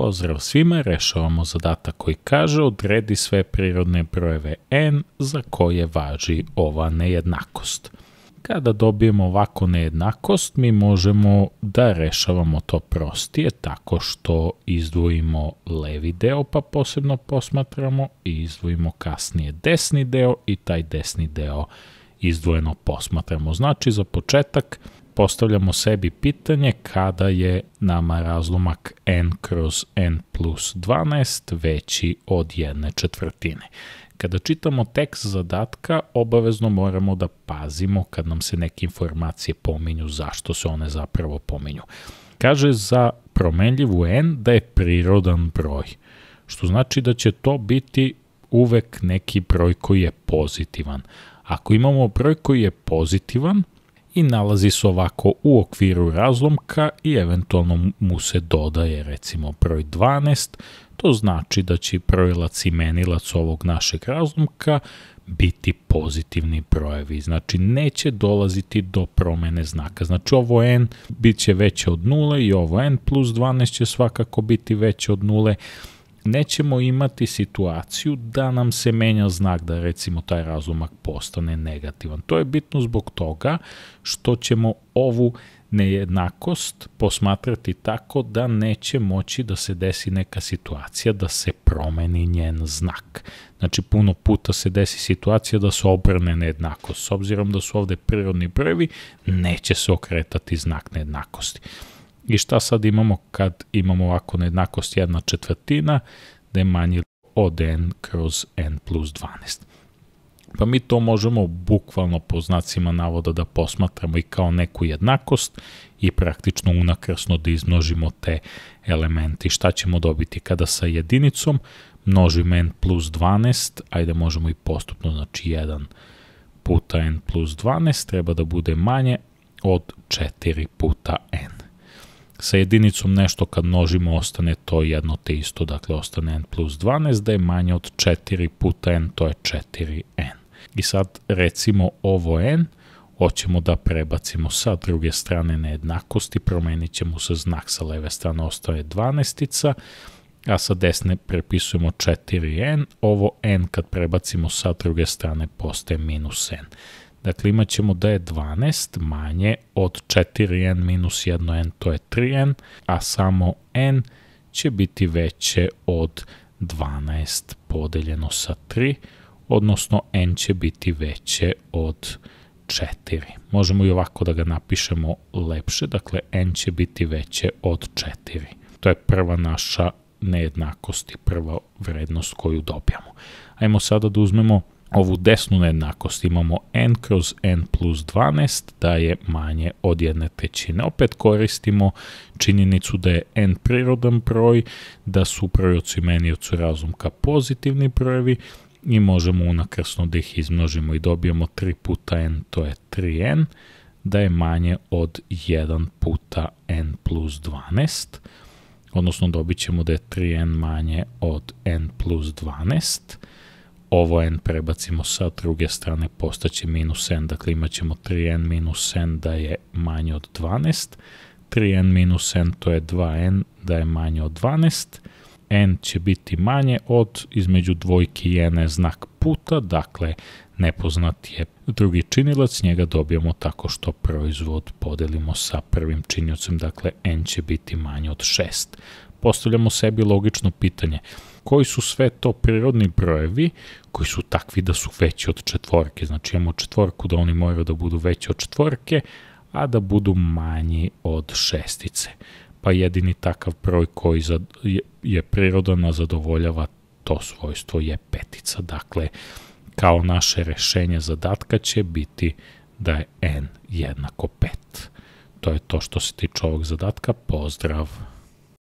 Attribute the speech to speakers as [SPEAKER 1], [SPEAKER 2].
[SPEAKER 1] Pozdrav svima, rešavamo zadatak koji kaže odredi sve prirodne brojeve n za koje važi ova nejednakost. Kada dobijemo ovako nejednakost, mi možemo da rešavamo to prostije tako što izdvojimo levi deo pa posebno posmatramo i izdvojimo kasnije desni deo i taj desni deo izdvojeno posmatramo. Znači za početak postavljamo sebi pitanje kada je nama razlomak n kroz n plus 12 veći od jedne četvrtine. Kada čitamo tekst zadatka, obavezno moramo da pazimo kad nam se neke informacije pominju, zašto se one zapravo pominju. Kaže za promenljivu n da je prirodan broj, što znači da će to biti uvek neki broj koji je pozitivan. Ako imamo broj koji je pozitivan, i nalazi se ovako u okviru razlomka i eventualno mu se dodaje recimo broj 12, to znači da će brojilac i menilac ovog našeg razlomka biti pozitivni brojevi, znači neće dolaziti do promene znaka. Znači ovo n bit će veće od nule i ovo n plus 12 će svakako biti veće od nule, nećemo imati situaciju da nam se menja znak da recimo taj razumak postane negativan. To je bitno zbog toga što ćemo ovu nejednakost posmatrati tako da neće moći da se desi neka situacija da se promeni njen znak. Znači puno puta se desi situacija da se obrne nejednakost. S obzirom da su ovde prirodni brevi, neće se okretati znak nejednakosti. I šta sad imamo kad imamo ovako nejednakost jedna četvrtina, da je manji od n kroz n plus 12. Pa mi to možemo bukvalno po znacima navoda da posmatramo i kao neku jednakost i praktično unakrasno da izmnožimo te I Šta ćemo dobiti kada sa jedinicom množimo n plus 12, ajde možemo i postupno, znači 1 puta n plus 12 treba da bude manje od 4 puta n sa jedinicom nešto kad množimo ostane to jedno te isto, dakle ostane n plus 12, da je manje od 4 puta n, to je 4n. I sad recimo ovo n hoćemo da prebacimo sa druge strane nejednakosti, promenit ćemo se znak sa leve strane, ostaje 12-ica, a sa desne prepisujemo 4n, ovo n kad prebacimo sa druge strane postaje minus n. Dakle, imat ćemo da je 12 manje od 4n minus 1n, to je 3n, a samo n će biti veće od 12 podeljeno sa 3, odnosno n će biti veće od 4. Možemo i ovako da ga napišemo lepše, dakle n će biti veće od 4. To je prva naša nejednakost i prva vrednost koju dobijamo. Ajmo sada da uzmemo ovu desnu nejednakost imamo n kroz n plus 12 da je manje od jedne trećine. Opet koristimo činjenicu da je n prirodan broj, da su od meniocu razumka pozitivni brojevi i možemo unakrsno da ih izmnožimo i dobijemo 3 puta n, to je 3n, da je manje od 1 puta n plus 12, odnosno dobit ćemo da je 3n manje od n plus 12, ovo n prebacimo sa druge strane, postaće minus n, dakle imat ćemo 3n minus n da je manje od 12, 3n minus n to je 2n da je manje od 12, n će biti manje od između dvojke i n je znak puta, dakle nepoznat je drugi činilac, njega dobijamo tako što proizvod podelimo sa prvim činjocem, dakle n će biti manje od 6. Postavljamo sebi logično pitanje, koji su sve to prirodni brojevi koji su takvi da su veći od četvorke. Znači imamo četvorku da oni moraju da budu veći od četvorke, a da budu manji od šestice. Pa jedini takav broj koji je prirodan, a zadovoljava to svojstvo je petica. Dakle, kao naše rešenje zadatka će biti da je n jednako 5. To je to što se tiče ovog zadatka. Pozdrav!